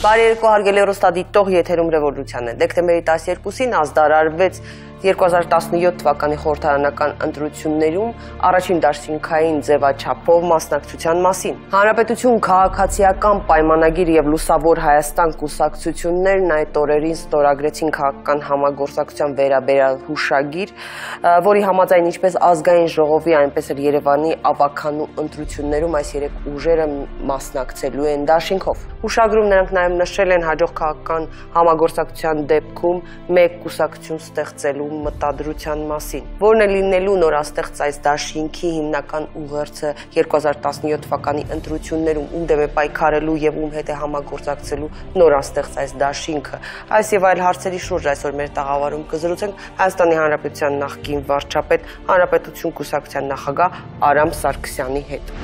Բարի երկու հարգելի հեռուստադիտող եթերում ռևոլյուցիան է։ Դեկտեմբերի 12-ին ազդարարվեց 2017 թվականի խորհրդարանական ընտրություններում առաջին դաշինքային ձևաչափով մասնակցության մասին։ Հանրապետություն քաղաքացիական պայմանագիր եւ լուսավոր Հայաստան կուսակցություններն այդ օրերին ստորագրեցին քաղաքական համագործակցության վերաբերյալ հուշագիր, որի համաձայն ինչպես ազգային ժողովի, այնպես էլ Երևանի ավականու ընտրություններում այս երեք ուժերը մասնակցելու են դաշինքով։ Հուշագրում նրանք նաեւ նշել են հաջող քաղաքական համագործակցության դեպքում մեկ կուսակցություն ստեղծելու մտադրության մասին, որն է լինելու նորաստեղծ այս դաշինքի հիմնական ուղերձը 2017 թվականի ընտրություններում ում դեմ է պայքարելու եւ ում հետ է համագործակցելու նորաստեղծ այս դաշինքը։ Այս եւ այլ հարցերի շուրջ այսօր մեր տաղավարում կզրուցենք Հայաստանի Հանրապետության նախկին վարչապետ, Հանրապետություն կուսակցության նախագահ Արամ Սարգսյանի հետ։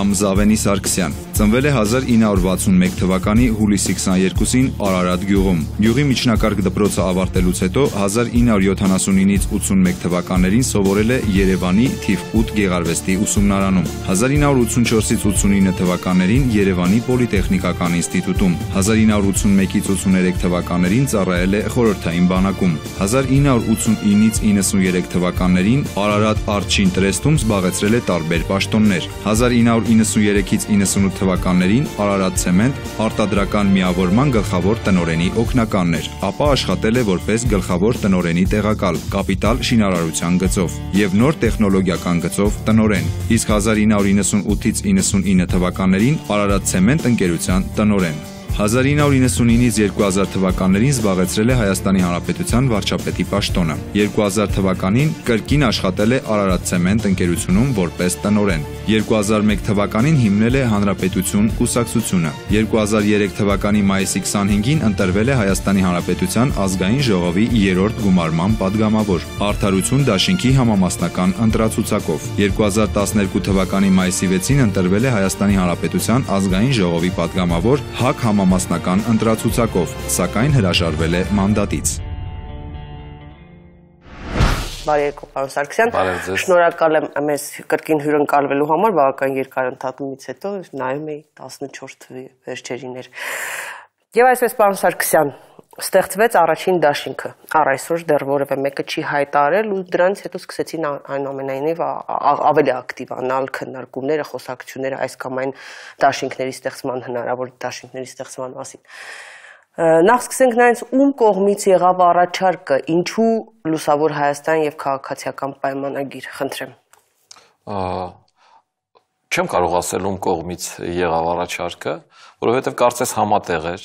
կամ Զավենի Սարգսյան։ Ծնվել է 1961 թվականի հուլիսի 22-ին Արարատ գյուղում։ Գյուղի միջնակարգ դպրոցը ավարտելուց հետո 1979-ից 81 թվականներին սովորել է Երևանի թիվ 8 գեղարվեստի ուսումնարանում։ 1984-ից 89 թվականներին Երևանի Պոլիտեխնիկական ինստիտուտում, 1981-ից 83 թվականներին ծառայել է խորհրդային բանակում։ 1989-ից 93 թվականներին Արարատ արջին տրեստում զբաղեցրել է տարբեր պաշտոններ։ 1993-ից 98 թվականներին թվականներին Արարատ ցեմենտ արտադրական միավորման գլխավոր տնորենի օգնականն էր, ապա աշխատել է որպես գլխավոր տնորենի տեղակալ կապիտալ շինարարության գծով եւ նոր տեխնոլոգիական գծով տնորեն։ Իսկ 1998-ից 99 թվականներին Արարատ ցեմենտ ընկերության տնորեն։ 1999-ից 2000 թվականներին զբաղեցրել է Հայաստանի Հանրապետության վարչապետի պաշտոնը։ 2000 թվականին կրկին աշխատել է Արարատ ցեմենտ ընկերությունում որպես տնօրեն։ 2001 թվականին հիմնել է Հանրապետություն կուսակցությունը։ 2003 թվականի մայիսի 25-ին ընտրվել է Հայաստանի Հանրապետության ազգային ժողովի 3-րդ գումարման падգամավոր Արդարություն դաշինքի համամասնական ընտրացուցակով։ 2012 թվականի մայիսի 6-ին ընտրվել է Հայաստանի Հանրապետության ազգային ժողովի падգամավոր Հակ համ համամասնական ընտրացուցակով, սակայն հրաժարվել է մանդատից։ Բարի եկո, պարոն Սարգսյան։ Բարև ձեզ։ Շնորհակալ եմ մեզ կրկին հյուրընկալվելու համար, բավական երկար ընթացումից հետո նայում էի 14 թվի վերջերին էր։ Եվ այսպես պարոն Սարգսյան, ստեղծվեց առաջին դաշինքը։ Առ այսօր դեռ որևէ մեկը չի հայտարել ու դրանից հետո սկսեցին այնուամենայնիվ ավելի ակտիվանալ քննարկումները, խոսակցությունները այս կամ այն դաշինքների ստեղծման հնարավոր դաշինքների ստեղծման մասին։ Նախ սկսենք նայած ում կողմից եղավ առաջարկը, ինչու լուսավոր Հայաստան եւ քաղաքացիական պայմանագիր, խնդրեմ։ Չեմ կարող ասել ում կողմից եղավ առաջարկը, որովհետեւ կարծես համատեղ էր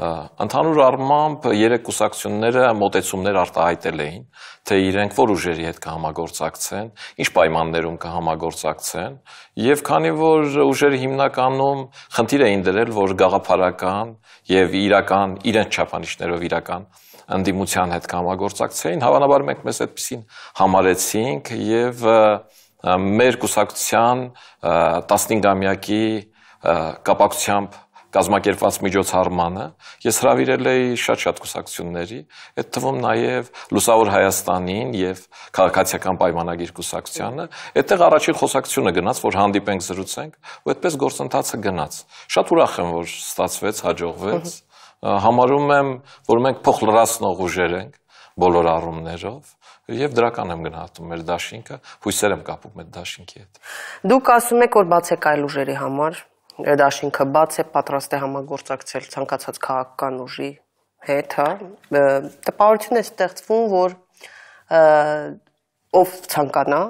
Ընդհանուր առմամբ երեք կուսակցությունները մոտեցումներ արտահայտել էին, թե իրենք որ ուժերի հետ կհամագործակցեն, ինչ պայմաններում կհամագործակցեն, եւ քանի որ ուժերը հիմնականում խնդիր էին դրել, որ գաղափարական եւ իրական իրենց չափանիշներով իրական ընդդիմության հետ կհամագործակցեին, հավանաբար մենք մեզ այդպեսին համարեցինք եւ մեր կուսակցության 15-ամյակի կապակցությամբ կազմակերպված միջոցառմանը, ես հravirել էի շատ-շատ կուսակցությունների, այդ թվում նաև Լուսավոր Հայաստանին եւ Քաղաքացիական պայմանագիր կուսակցությանը, այդտեղ առաջին խոսակցությունը գնաց, որ հանդիպենք, զրուցենք, ու այդպես գործընթացը գնաց։ Շատ ուրախ եմ, որ ստացվեց, հաջողվեց։ Համարում եմ, որ մենք փոխլրացնող ուժեր ենք բոլոր առումներով եւ դրական եմ գնահատում մեր դաշինքը, հույսեր եմ կապում այդ դաշինքի հետ։ Դուք ասում եք, որ բաց եք այլ ուժերի համար, դաշինքը բաց է, պատրաստ է համագործակցել ցանկացած քաղաքական ուժի հետ, հա։ Տպավորություն է ստեղծվում, որ ով ցանկանա,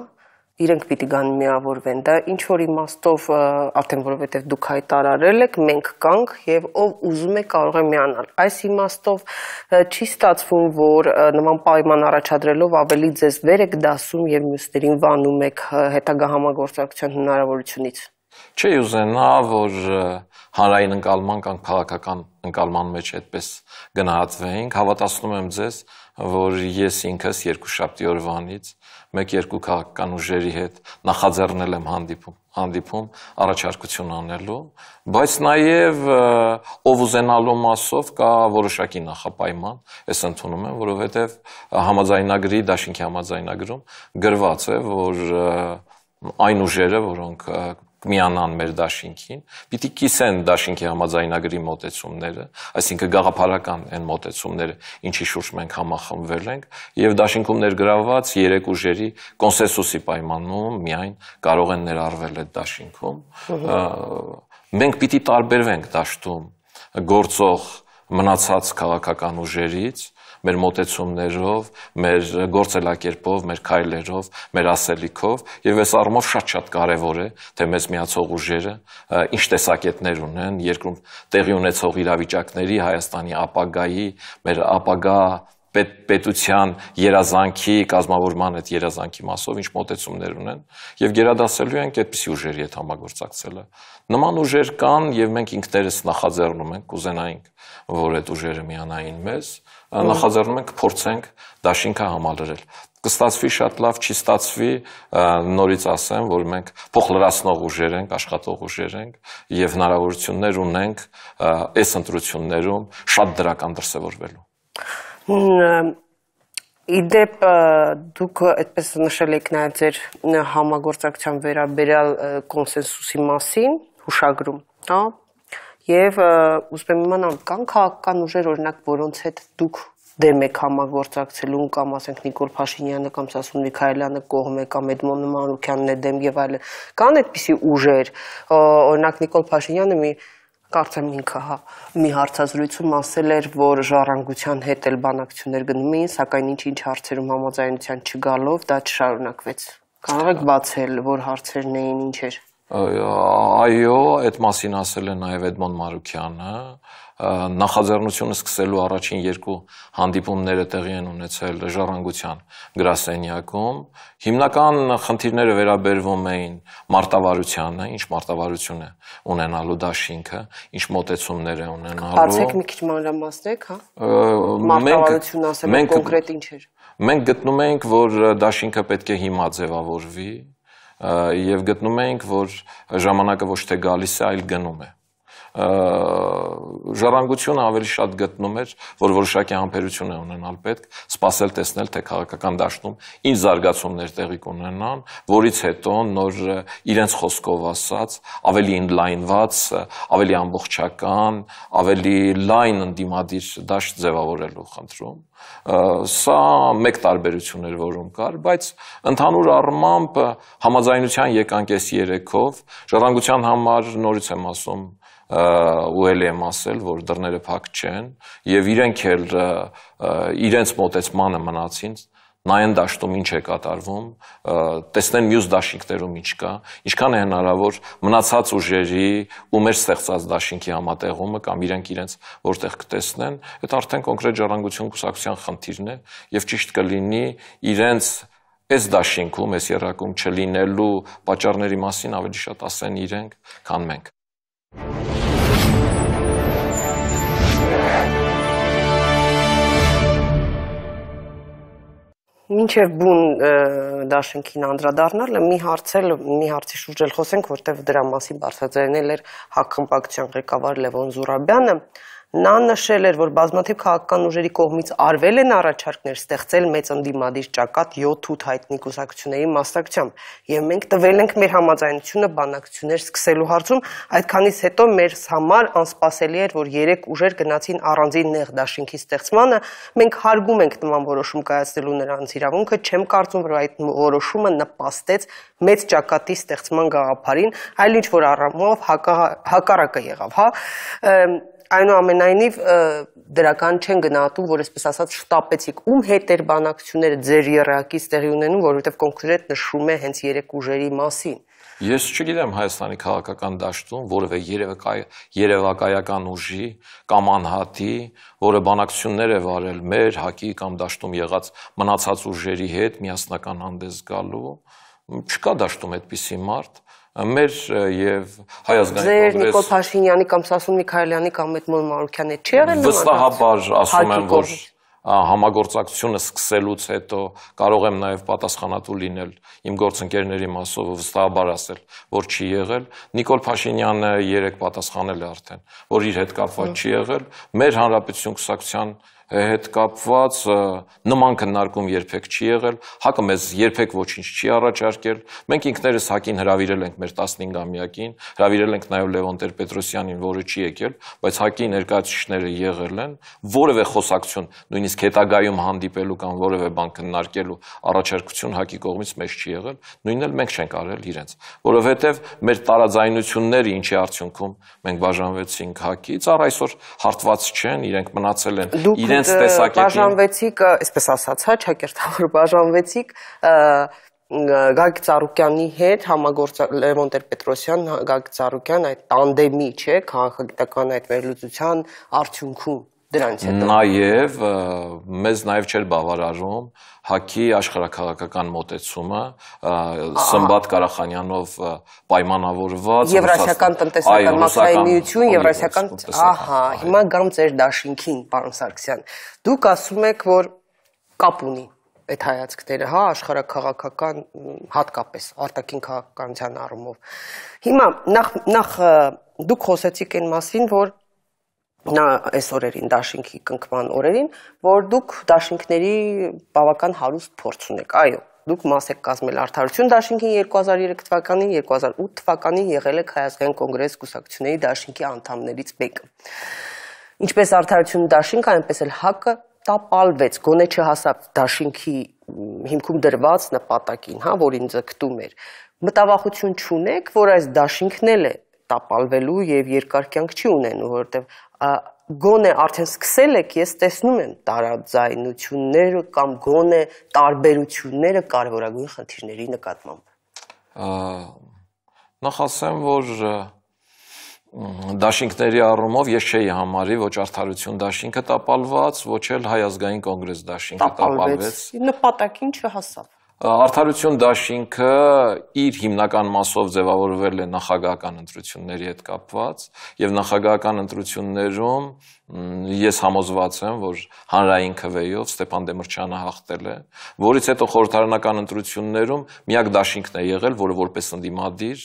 իրենք պիտի գան միավորվեն։ Դա ինչ որ իմաստով արդեն որովհետև դուք հայտարարել եք, մենք կանք եւ ով ուզում է կարող է միանալ։ Այս իմաստով չի ստացվում, որ նման պայման առաջադրելով ավելի ձեզ վեր եք դասում եւ մյուսներին վանում եք հետագա համագործակցության հնարավորությունից։ Չի ուզենա, որ հանրային ընկալման կամ քաղաքական ընկալման մեջ այդպես գնահատվենք։ Հավատացնում եմ ձեզ, որ ես ինքս երկու շաբթի օրվանից մեկ-երկու քաղաքական ուժերի հետ նախաձեռնել եմ հանդիպում, հանդիպում առաջարկություն անելու, բայց նաև ով ուզենալու մասով կա որոշակի նախապայման, ես ընդունում եմ, որովհետև համաձայնագրի, դաշինքի համաձայնագրում գրված է, որ այն ուժերը, որոնք միանան մեր դաշինքին, պիտի կիսեն դաշինքի համաձայնագրի մոտեցումները, այսինքն գաղափարական այն մոտեցումները, ինչի շուրջ մենք համախմբվել ենք, եւ դաշինքում ներգրավված երեք ուժերի կոնսենսուսի պայմանում միայն կարող են ներառվել այդ դաշինքում։ Մենք պիտի տարբերվենք դաշտում գործող մնացած քաղաքական ուժերից, մեր մտածումներով, մեր գործելակերպով, մեր քայլերով, մեր ասելիքով եւ այս առումով շատ-շատ կարեւոր է, թե մեզ միացող ուժերը ինչ տեսակետներ ունեն երկրում տեղի ունեցող իրավիճակների, Հայաստանի ապագայի, մեր ապագա պետ պետության երազանքի կազմավորման այդ երազանքի մասով ինչ մտեցումներ ունեն եւ գերադասելու ենք այդպիսի ուժերի հետ համագործակցելը նման ուժեր կան եւ մենք ինքներս նախաձեռնում ենք կուզենայինք որ այդ ուժերը միանային մեզ նախաձեռնում ենք փորձենք դաշինքը համալրել կստացվի շատ լավ, չի ստացվի, նորից ասեմ, որ մենք փոխլրացնող ուժեր ենք, աշխատող ուժեր ենք եւ հնարավորություններ ունենք այս ընտրություններում շատ դրական դրսեւորվելու։ Իդեպ դուք այդպես նշել եք նաև ձեր համագործակցության վերաբերյալ կոնսենսուսի մասին հուշագրում, հա, եւ ուզում եմ իմանալ կան քաղաքական ուժեր օրինակ որոնց հետ դուք դեմ եք համագործակցելուն կամ ասենք Նիկոլ Փաշինյանը կամ Սասուն Միքայելյանը կողմ է կամ Էդմոն Մանուկյանն է դեմ եւ այլն կան այդպիսի ուժեր օրինակ Նիկոլ Փաշինյանը մի կարծեմ ինքը հա մի հարցազրույցում ասել էր, որ ժառանգության հետ էլ բանակցություններ գնում էին, սակայն ինչ-ինչ հարցերում համաձայնության չգալով դա չշարունակվեց։ Կարող եք բացել, որ հարցերն էին, ինչեր։ Այո, այդ մասին ասել է նաև Էդմոն Մարուկյանը, նախաձեռնությունը սկսելու առաջին երկու հանդիպումները տեղի են ունեցել ժառանգության գրասենյակում։ Հիմնական խնդիրները վերաբերվում էին մարտավարությանը, ինչ մարտավարություն է ունենալու դա շինքը, ինչ մոտեցումներ է ունենալու։ Բացեք մի քիչ մանրամասնեք, հա։ Մարտավարություն ասել կոնկրետ ինչ էր։ Մենք գտնում ենք, որ դա շինքը պետք է հիմա ձևավորվի, եւ գտնում էինք, որ ժամանակը ոչ թե գալիս է, այլ գնում է ժառանգությունը ավելի շատ գտնում էր, որ որոշակի համբերություն է ունենալ պետք, սпасել տեսնել, թե քաղաքական դաշտում ինչ զարգացումներ տեղի կունենան, որից հետո նոր իրենց խոսքով ասած, ավելի ինլայնված, ավելի ամբողջական, ավելի լայն ընդդիմադիր դաշտ ձևավորելու խնդրում սա մեկ տարբերություն էր որում կար, բայց ընդհանուր առմամբ համաձայնության եկանք այս երեքով, ժառանգության համար նորից եմ ասում ու էլ եմ ասել, որ դռները փակ չեն եւ իրենք էլ իրենց մտածմանը մնացին նայեն դաշտում ինչ է կատարվում, տեսնեն մյուս դաշինքներում ինչ կա, ինչքան է հնարավոր մնացած ուժերի ու մեր ստեղծած դաշինքի համատեղումը կամ իրենք իրենց որտեղ կտեսնեն, այդ արդեն կոնկրետ ժառանգություն կուսակցության խնդիրն է եւ ճիշտ կլինի իրենց այս դաշինքում, այս երակում չլինելու պատճառների մասին ավելի շատ ասեն իրենք, քան մենք։ Thank you. Մինչև բուն դաշնքին անդրադառնալը մի հարցել, մի հարցի շուրջ էլ խոսենք, որտեվ դրա մասին բարձրաձայնել էր հակհմպակցության ղեկավար Լևոն Զուրաբյանը, Նա նշել էր, որ բազմաթիվ քաղաքական ուժերի կողմից արվել են առաջարկներ ստեղծել մեծ ընդդիմադիր ճակատ 7-8 հայտնի կուսակցությունների մասնակցությամբ, եւ մենք տվել ենք մեր համաձայնությունը բանակցություններ սկսելու հարցում, այդքանից հետո մեր համար անսպասելի էր, որ երեք ուժեր գնացին առանձին նեղ դաշինքի ստեղծմանը, մենք հարգում ենք նման որոշում կայացնելու նրանց իրավունքը, չեմ կարծում, որ այդ որոշումը նպաստեց մեծ ճակատի ստեղծման գաղափարին, այլ ինչ որ առումով հակառակը եղավ, հա այնուամենայնիվ դրական չեն գնահատում, որ այսպես ասած շտապեցիք, ում հետ էր բանակցությունները ձեր երակից տեղի ունենում, որովհետև կոնկրետ նշվում է հենց երեք ուժերի մասին։ Ես չգիտեմ Հայաստանի քաղաքական դաշտում որևէ երևակայական ուժի կամ անհատի, որը բանակցություններ է վարել մեր հակի կամ դաշտում եղած մնացած ուժերի հետ միասնական հանդես գալու, չկա դաշտում այդպիսի մարդ, մեր եւ հայազգային կոնգրես Ձեր Նիկոլ Փաշինյանի կամ Սասուն Միքայելյանի կամ Մեդմոլ Մարուկյանի չի եղել վստահաբար ասում եմ որ համագործակցությունը սկսելուց հետո կարող եմ նաև պատասխանատու լինել իմ գործընկերների մասով վստահաբար ասել, որ չի եղել։ Նիկոլ Փաշինյանը երեք պատասխանել է արդեն, որ իր հետ կապված չի եղել։ Մեր հանրապետություն կուսակցության հետ կապված նման քննարկում երբեք չի եղել, հակը մեզ երբեք ոչինչ չի առաջարկել։ Մենք ինքներս հակին հրավիրել ենք մեր 15-ամյակին, հրավիրել ենք նաև Լևոն Տեր-Պետրոսյանին, որը չի եկել, բայց հակի ներկայացուցիչները եղել են, որևէ խոսակցություն, նույնիսկ հետագայում հանդիպելու կամ որևէ բան քննարկելու առաջարկություն հակի կողմից մեզ չի եղել, նույնն էլ մենք չենք արել իրենց, որովհետև մեր տարաձայնությունները ինչի արդյունքում մենք բաժանվեցինք հակից, առ այսօր հարտված չեն, իրենք մնացել են իրենց իրենց տեսակետին։ Բաժանվեցիք, այսպես ասած, հա, ճակերտավոր բաժանվեցիք Գագիկ Ծառուկյանի հետ համագործակ Լևոն Տեր-Պետրոսյան, Գագիկ Ծառուկյան այդ տանդեմի, չէ, քաղաքագիտական այդ վերլուծության արդյունքում դրանից հետո։ Նաև մեզ նաև չէր բավարարում հաքի աշխարհակաղակական մոտեցումը Սմբատ Կարախանյանով պայմանավորված Եվրասիական տնտեսական մասային միություն, Եվրասիական ահա, հիմա գարում ծեր դաշինքին, պարոն Սարգսյան։ Դուք ասում եք, որ կապ ունի այդ հայացքները, հա, աշխարհակաղակական հատկապես արտաքին քաղաքականության առումով։ Հիմա նախ նախ դուք խոսեցիք այն մասին, որ նա այս օրերին դաշինքի կնքման օրերին, որ դուք դաշինքների բավական հարուստ փորձ ունեք, այո, դուք մաս եք կազմել արդարություն դաշինքին 2003 թվականին, 2008 թվականին եղել եք Հայաստան կոնգրես կուսակցությունների դաշինքի անդամներից մեկը։ Ինչպես արդարություն դաշինքը, այնպես էլ ՀԱԿ-ը տապալվեց, գոնե չհասավ դաշինքի հիմքում դրված նպատակին, հա, որին ձգտում էր։ Մտավախություն չունեք, որ այս դաշինքն էլ է տապալվելու եւ երկար կյանք չի ունենու, որովհետեւ գոնե արդեն սկսել եք, ես տեսնում եմ տարաձայնությունները կամ գոնե տարբերությունները կարևորագույն խնդիրների նկատմամբ։ Նախ ասեմ, որ դաշինքների առումով ես չէի համարի ոչ արդարություն դաշինքը տապալված, ոչ էլ հայազգային կոնգրես դաշինքը տապալվեց։ Նպատակին չհասավ։ Արդարություն դաշինքը իր հիմնական մասով ձևավորվել է նախագահական ընտրությունների հետ կապված եւ նախագահական ընտրություններում ես համոզված եմ, որ հանրային քվեյով Ստեփան Դեմրճյանը հաղթել է, որից հետո խորհրդարանական ընտրություններում միակ դաշինքն է եղել, որը որպես ընդդիմադիր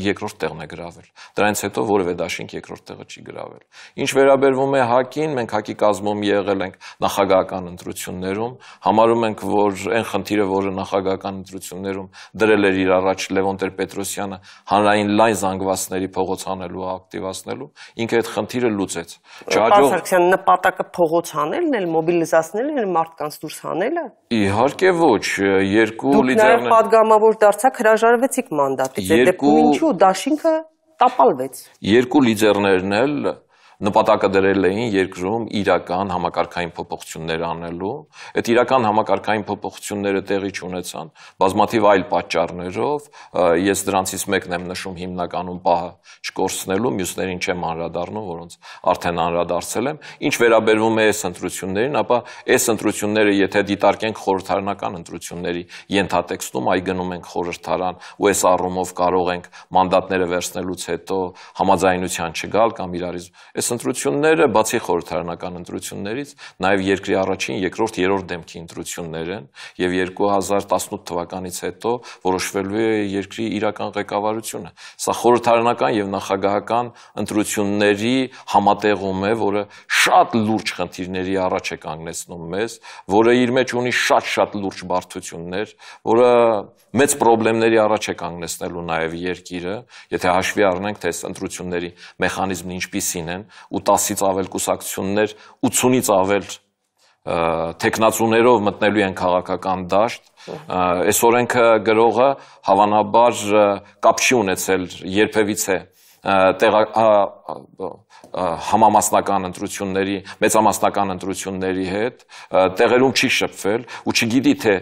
երկրորդ տեղն է գրավել։ Դրանից հետո որևէ դաշինք երկրորդ տեղը չի գրավել։ Ինչ վերաբերվում է ՀԱԿ-ին, մենք ՀԱԿ-ի կազմում եղել ենք նախագահական ընտրություններում, համարում ենք, որ այն խնդիրը, որը նախագահական ընտրություններում դրել էր իր առաջ Լևոն Տեր-Պետրոսյանը հանրային լայն զանգվածների փողոց հանելու, ակտիվացնելու, ինքը այդ խնդիրը լուծեց։ Չհաջող Սարգսյան նպատակը փողոց հանելն էլ, մոբիլիզացնելն էլ մարդկանց դուրս հանելը։ Իհարկե ոչ, երկու լիդերներ։ Դուք պատգամավոր դարձաք, հրաժարվեցիք մանդատից։ Այդ դեպքում ինչու՞ դաշինքը տապալվեց։ Երկու լիդերներն էլ նպատակը դրել էին երկրում իրական համակարգային փոփոխություններ անելու։ Այդ իրական համակարգային փոփոխությունները տեղի չունեցան բազմաթիվ այլ պատճառներով։ Ես դրանցից մեկն եմ նշում հիմնականում պահը չկորցնելու, մյուսներին չեմ անդրադառնում, որոնց արդեն անդրադարձել եմ։ Ինչ վերաբերվում է այս ընտրություններին, ապա այս ընտրությունները, եթե դիտարկենք խորհրդարանական ընտրությունների ենթատեքստում, այ գնում ենք խորհրդարան ու այս առումով կարող ենք մանդատները վերցնելուց հետո համաձայնության չգալ կամ իրարից այս ընտրությունները, բացի խորհրդարանական ընտրություններից, նաև երկրի առաջին, երկրորդ, երրորդ դեմքի ընտրություններ են եւ 2018 թվականից հետո որոշվելու է երկրի իրական ղեկավարությունը։ Սա խորհրդարանական եւ նախագահական ընտրությունների համատեղում է, որը շատ լուրջ խնդիրների առաջ է կանգնեցնում մեզ, որը իր մեջ ունի շատ-շատ լուրջ բարդություններ, որը մեծ խնդիրների առաջ է կանգնեցնելու նաև երկիրը, եթե հաշվի առնենք, թե ընտրությունների մեխանիզմն ինչպիսին են, ու 10-ից ավել կուսակցություններ, 80-ից ավել տեխնացուներով մտնելու են քաղաքական դաշտ։ Այս օրենքը գրողը հավանաբար կապ չի ունեցել երբևիցե համամասնական ընտրությունների, մեծամասնական ընտրությունների հետ, տեղերում չի շփվել ու չգիտի թե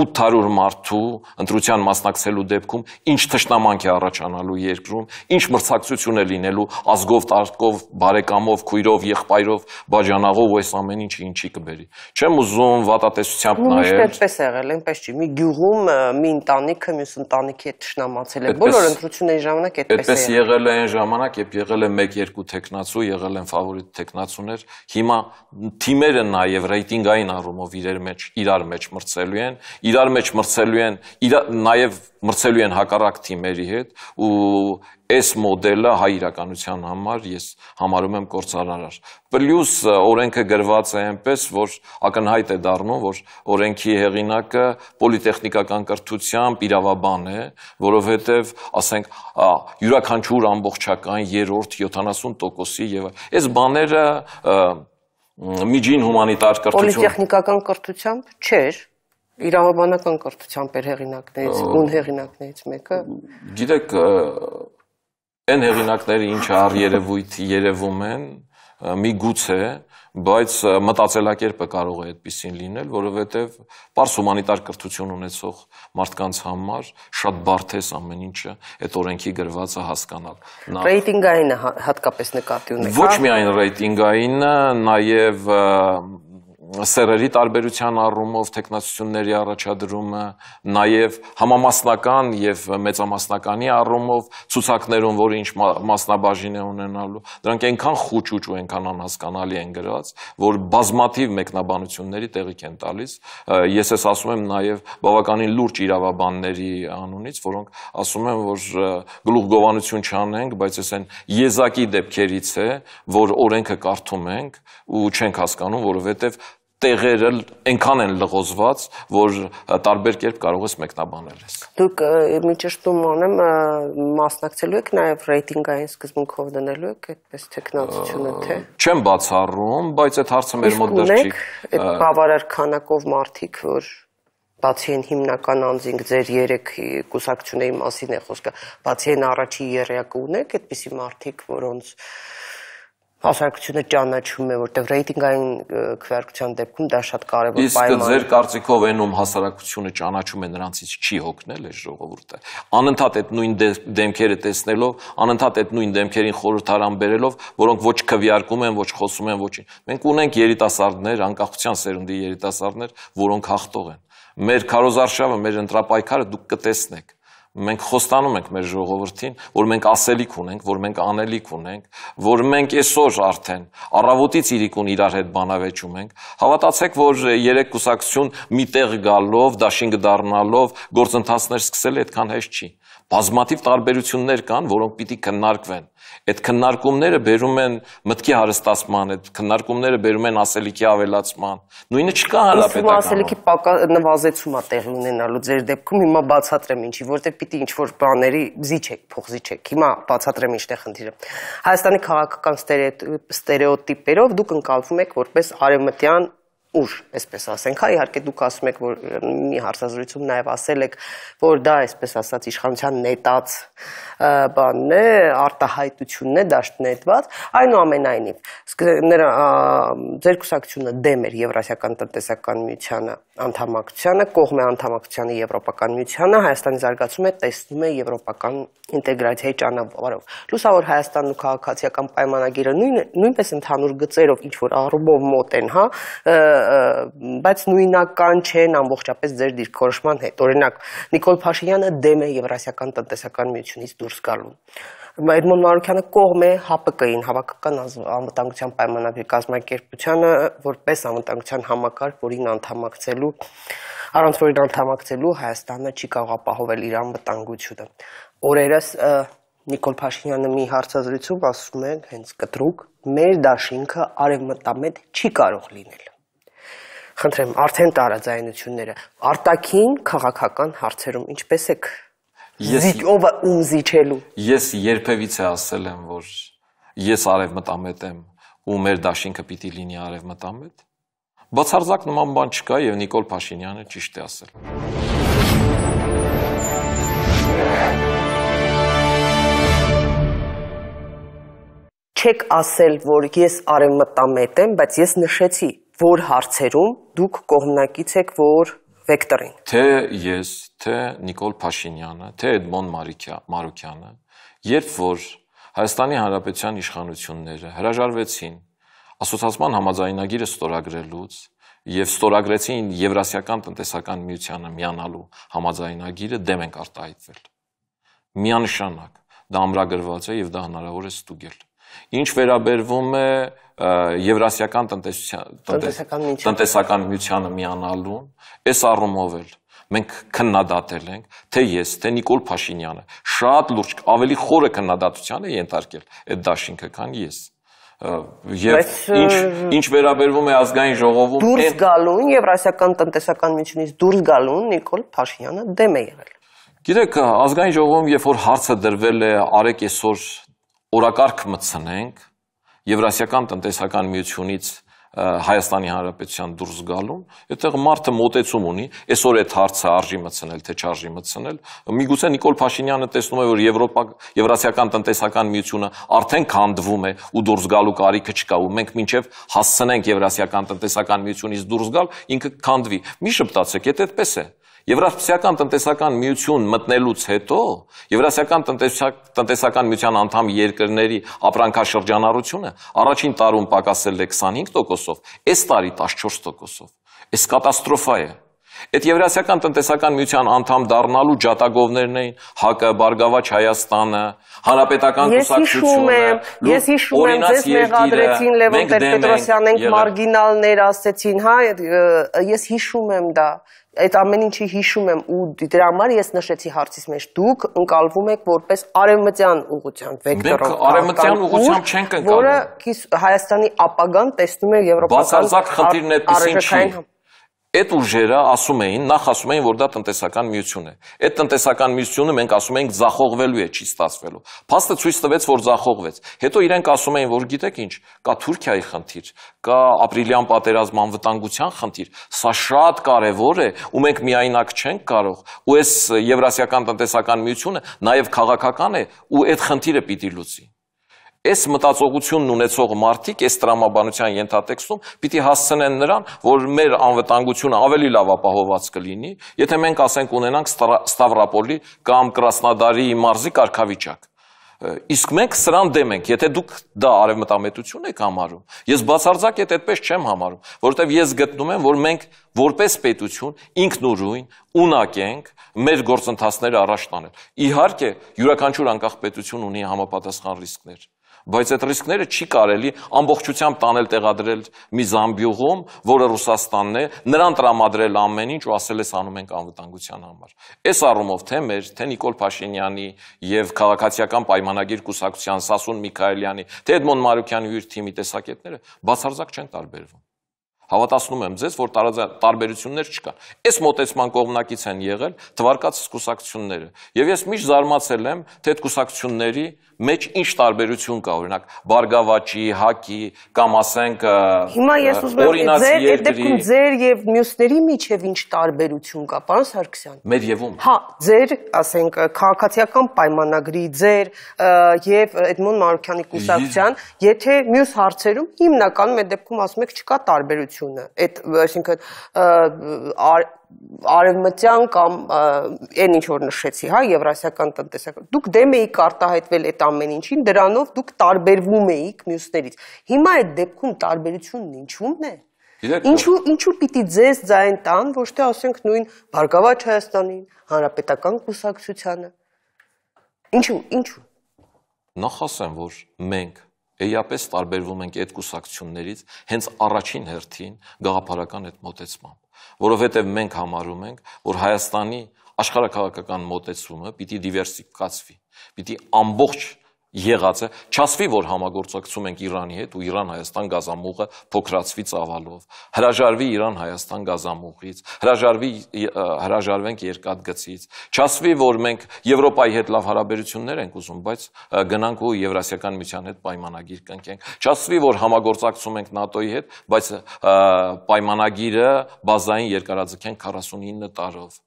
800 մարդու ընտրության մասնակցելու դեպքում ինչ ճշտամանք է առաջանալու երկրում, ինչ մրցակցություն է լինելու ազգով, տարկով, բարեկամով, քույրով, եղբայրով, բաժանաղով ու այս ամեն ինչը ինչի կբերի։ Չեմ ուզում վատատեսությամբ նայել։ Միշտ այդպես եղել, այնպես չի։ Մի գյուղում մի ընտանիքը մյուս ընտանիքի հետ ճշնամացել է։ Բոլոր ընտրությունների ժամանակ այդպես է եղել եղել է այն ժամանակ, երբ եղել է 1-2 տեխնացու, եղել են ֆավորիտ տեխնացուներ, հիմա թիմերը նաև ռեյտինգային առումով իրար մեջ իրար մեջ մրցելու են, իրար մեջ մրցելու են, նաև մրցելու են հակառակ թիմերի հետ ու այս մոդելը հայ իրականության համար ես համարում եմ կործանարար։ Պլյուս օրենքը գրված է այնպես, որ ակնհայտ է դառնում, որ օրենքի հեղինակը պոլիտեխնիկական կրթությամբ իրավաբան է, որովհետև, ասենք, յուրաքանչյուր ամբողջական 3-րդ 70%-ի եւ այս բաները միջին հումանիտար կրթություն պոլիտեխնիկական կրթությամբ չէր իրավաբանական կրթությամբ էր հեղինակներից, գուն հեղինակներից մեկը։ Գիտեք, Այն հեղինակները, ինչ առերևույթ երևում են, մի գուցե, բայց մտածելակերպը կարող է այդպեսին լինել, որովհետև པարս հումանիտար կրթություն ունեցող մարդկանց համար շատ բարդ է ամեն ինչը այդ օրենքի գրվածը հասկանալ։ Նա ռեյտինգային հա- հատկապես նկատի ունեք։ հա? Ոչ միայն ռեյտինգային, նաև սերերի տարբերության առումով տեխնացությունների առաջադրումը, նաև համամասնական եւ մեծամասնականի առումով ցուցակներում, որ ինչ մասնաբաժին է ունենալու, դրանք այնքան խոճուճ ու այնքան անհասկանալի են գրած, որ բազմաթիվ մեկնաբանությունների տեղիք են տալիս։ Ես ես ասում եմ նաև բավականին լուրջ իրավաբանների անունից, որոնք ասում են, որ գլուխգովանություն չանենք, բայց ես այն եզակի դեպքերից է, որ օրենքը կարդում ենք ու չենք հասկանում, որովհետեւ տեղերը այնքան են լղոզված, որ տարբեր կերպ կարող ես մեկնաբանել ես։ Դուք միջշտում անեմ մասնակցելու եք նաև ռեյտինգային սկզբունքով դնելու եք այդպես տեխնացությունը թե։ Չեմ բացառում, բայց այդ հարցը մեր մոտ դեռ չի։ Այդ բավարար քանակով մարդիկ, որ բացի այն հիմնական անձինք ձեր երեք կուսակցությունների մասին է խոսքը, բացի այն առաջի երեակը ունեք այդպիսի մարդիկ, որոնց որ հասարակությունը ճանաչում է, որտեղ ռեյտինգային քվեարկության դեպքում դա շատ կարևոր պայման է։ Իսկ ձեր կարծիքով այնում հասարակությունը ճանաչում է նրանցից չի հոգնել այս ժողովուրդը։ Անընդհատ այդ նույն դե-, դեմքերը տեսնելով, անընդհատ այդ նույն դեմքերին խորհրդարան բերելով, որոնք ոչ քվեարկում են, ոչ խոսում են, ոչինչ։ Մենք ունենք երիտասարդներ, անկախության սերունդի երիտասարդներ, որոնք հաղթող են։ Մեր քարոզարշավը, մեր ընտրապայքարը դուք կտեսնեք մենք խոստանում ենք մեր ժողովրդին, որ մենք ասելիք ունենք, որ մենք անելիք ունենք, որ մենք այսօր արդեն առավոտից իրիկուն իրար հետ բանավեճում ենք։ Հավատացեք, որ երեք կուսակցություն միտեղ գալով, դաշինգ դառնալով գործընթացներ սկսել այդքան հեշտ չի։ Բազմաթիվ տարբերություններ կան, որոնք պիտի քննարկվեն։ Այդ քննարկումները բերում են մտքի հարստացման, այդ քննարկումները բերում են ասելիքի ավելացման։ Նույնը չկա հանրապետական։ Ասելիքի նվազեցումա տեղի ունենալու ձեր դեպքում հիմա բացատրեմ ինչի, որտեղ պիտի ինչ-որ բաների զիջեք, փոխզիջեք։ Հիմա բացատրեմ ինչտեղ խնդիրը։ Հայաստանի քաղաքական ստերեոտիպերով դուք ընկալվում եք որպես արևմտյան ուժ, այսպես ասենք, հա, իհարկե դուք ասում եք, որ մի հարցազրույցում նաև ասել եք, որ դա, այսպես ասած, իշխանության նետած բանն է, արտահայտությունն է, դաշտն նետված, այնուամենայնիվ նրա ձեր կուսակցությունը դեմ էր Եվրասիական տնտեսական միությանը անդամակցությանը, կողմ է անդամակցությանը Եվրոպական միությանը, Հայաստանի զարգացումը տեսնում է եվրոպական ինտեգրացիայի ճանապարհով։ Լուսավոր Հայաստանն ու քաղաքացիական պայմանագիրը նույն նույնպես ընդհանուր գծերով ինչ որ առումով մոտ են, հա, բայց նույնական չեն ամբողջապես ձեր դիրքորոշման հետ։ Օրինակ, Նիկոլ Փաշինյանը դեմ է Եվրասիական տնտեսական միությունից դուրս գալուն։ Էդմոն Մարուկյանը կողմ է ՀԱՊԿ-ին, հավաքական անվտանգության պայմանագրի կազմակերպությանը, որպես անվտանգության համակարգ, որին անդամակցելու առանց որին անդամակցելու Հայաստանը չի կարող ապահովել իր անվտանգությունը։ Օրերս Նիկոլ Փաշինյանը մի հարցազրույցում ասում է, հենց կտրուկ, մեր դաշինքը արևմտամետ չի կարող լինել խնդրեմ, արդեն տարաձայնությունները արտաքին քաղաքական հարցերում ինչպես եք ես ով ում զիջելու։ Ես երբևիցե ասել եմ, որ ես արևմտամետ եմ ու մեր դաշինքը պիտի լինի արևմտամետ։ Բացարձակ նման բան չկա եւ Նիկոլ Փաշինյանը ճիշտ է ասել։ Չեք ասել, որ ես արևմտամետ եմ, բայց ես նշեցի, որ հարցերում դուք կողմնակից եք որ վեկտորին։ Թե ես, թե Նիկոլ Փաշինյանը, թե Էդմոն Մարուկյանը, երբ որ Հայաստանի Հանրապետության իշխանությունները հրաժարվեցին ասոցիացիան համաձայնագիրը ստորագրելուց եւ ստորագրեցին Եվրասիական տնտեսական միությանը միանալու համաձայնագիրը դեմ են արտահայտվել։ Միանշանակ դա ամրագրված է եւ դա հնարավոր է ստուգել։ Ինչ վերաբերվում է Եվրասիական տնտեսության տնտեսական միությանը միանալուն, այս առումով էլ մենք քննադատել ենք, թե ես, թե Նիկոլ Փաշինյանը շատ լուրջ ավելի խորը քննադատության է ենթարկել այդ դաշինքը, քան ես եւ ինչ ինչ վերաբերվում է ազգային ժողովում դուրս գալուն եվրասիական տնտեսական միությունից դուրս գալուն Նիկոլ Փաշինյանը դեմ է եղել։ Գիտեք, ազգային ժողովում երբ որ հարցը դրվել է Արեկ այսօր օրակարգ մտցնենք Եվրասիական տնտեսական միությունից Հայաստանի Հանրապետության դուրս գալուն, այդտեղ մարդը մտածում ունի, այսօր այդ հարցը արժի մցնել, թե չարժի մցնել։ Միգուցե Նիկոլ Փաշինյանը տեսնում է, որ Եվրոպա Եվրասիական տնտեսական միությունը արդեն քանդվում է ու դուրս գալու կարիքը չկա ու մենք մինչև հասցնենք Եվրասիական տնտեսական միությունից դուրս գալ, ինքը քանդվի։ Մի շփտացեք, եթե այդպես է, Եվրասիական տնտեսական միություն մտնելուց հետո Եվրասիական տնտեսական միության անդամ երկրների ապրանքաշրջանառությունը առաջին տարում պակասել է 25%-ով, այս տարի 14%-ով։ Այս կատաստրոֆա է։ Այդ Եվրասիական տնտեսական միության անդամ դառնալու ջատագովներն էին ՀԱԿ-ը, Բարգավաճ Հայաստանը, Հանրապետական կուսակցությունը։ Ես հիշում եմ, ես հիշում եմ, ձեզ մեղադրեցին Լևոն Տեր-Պետրոսյանն, ենք մարգինալներ ասեցին, հա, ես հիշում եմ դա այդ ամեն ինչի հիշում եմ ու դրա համար ես նշեցի հարցիս մեջ դուք ընկալվում եք որպես արևմտյան ուղղության վեկտորով։ Մենք արևմտյան ուղղությամբ չենք ընկալվում, որը Հայաստանի ապագան տեսնում է եվրոպական բացարձակ խնդիրն այդպես ինչի այդ ուժերը ասում էին, նախ ասում էին, որ դա տնտեսական միություն է։ Այդ տնտեսական միությունը մենք ասում ենք զախողվելու է, չի ստացվելու։ Փաստը ցույց տվեց, որ զախողվեց։ Հետո իրենք ասում էին, որ գիտեք ինչ, կա Թուրքիայի խնդիր, կա ապրիլյան պատերազմ անվտանգության խնդիր, սա շատ կարևոր է ու մենք միայնակ չենք կարող։ Ու այս Եվրասիական տնտեսական միությունը նաև քաղաքական է ու այդ խնդիրը պիտի լուծի։ Այս մտածողությունն ունեցող մարդիկ այս տրամաբանության ենթատեքստում պիտի հասցնեն նրան, որ մեր անվտանգությունը ավելի լավ ապահովված կլինի, եթե մենք ասենք ունենանք Ստավրապոլի կամ Կրասնադարի մարզի կարգավիճակ։ Իսկ մենք սրան դեմ ենք, եթե դուք դա արևմտամետություն եք համարում, ես բացարձակ ետ այդպես չեմ համարում, որտեվ ես գտնում եմ, որ մենք որպես պետություն ինքնուրույն ունակ ենք մեր գործընթացները առաջ տանել։ Իհարկե, յուրաքանչյուր անկախ պետություն ունի համապատասխան ռիսկներ բայց այդ ռիսկները չի կարելի ամբողջությամբ տանել տեղադրել մի Զամբիուղում, որը Ռուսաստանն է, նրան տրամադրել ամեն ինչ ու ասել ես անում ենք անվտանգության համար։ Այս առումով թե մեր, թե Նիկոլ Փաշինյանի եւ քաղաքացիական պայմանագիր կուսակցության Սասուն Միքայելյանի, թե Էդմոն Մարուկյանի ու իր թիմի տեսակետները բացարձակ չեն տարբերվում։ Հավատացնում եմ ձեզ, որ տարբերություններ չկան։ Այս մոտեցման կողմնակից են եղել թվարկած սկսակցությունները։ Եվ ես միշտ զարմացել եմ, թե այդ սկսակցությունների մեջ ինչ տարբերություն կա, օրինակ, Բարգավաճի, Հակի կամ ասենք Հիմա ես ուզում եմ ձեր այդ դեպքում ձեր եւ մյուսների միջև ինչ տարբերություն կա, պարոն Սարգսյան։ Մեր եւում։ Հա, ձեր, ասենք, քաղաքացիական պայմանագրի ձեր եւ Էդմոն Մարուկյանի կուսակցության, եթե մյուս հարցերում հիմնականում այդ դեպքում ասում եք չկա տարբերությունը։ Այդ, այսինքն արևմտյան կամ այն ինչ որ նշեցի, հա, եվրասիական տնտեսական։ Դուք դեմ էիք արտահայտվել այդ ամեն ինչին, դրանով դուք տարբերվում էիք մյուսներից։ Հիմա այդ դեպքում տարբերությունն ինչու՞մն է։ Ինչու ինչու պիտի ձեզ ձայն տան, ոչ թե ասենք նույն Բարգավաճ Հայաստանին, Հանրապետական կուսակցությանը։ Ինչու, ինչու։ Նախ ասեմ, որ մենք էապես տարբերվում ենք այդ կուսակցություններից հենց առաջին հերթին գաղափարական այդ մոտեցմամբ որովհետև մենք համարում ենք, որ Հայաստանի աշխարհակաղակական մոտեցումը պիտի դիվերսիֆիկացվի, պիտի ամբողջ եղած է, չասվի, որ համագործակցում ենք Իրանի հետ ու Իրան-Հայաստան գազամուղը փոքրացվի ծավալով, հրաժարվի Իրան-Հայաստան գազամուղից, հրաժարվի հրաժարվենք երկաթգծից, չասվի, որ մենք Եվրոպայի հետ լավ հարաբերություններ ենք ուզում, բայց գնանք ու Եվրասիական միության հետ պայմանագիր կնքենք, չասվի, որ համագործակցում ենք ՆԱՏՕ-ի հետ, բայց պայմանագիրը բազային երկարաձգենք 49 տարով։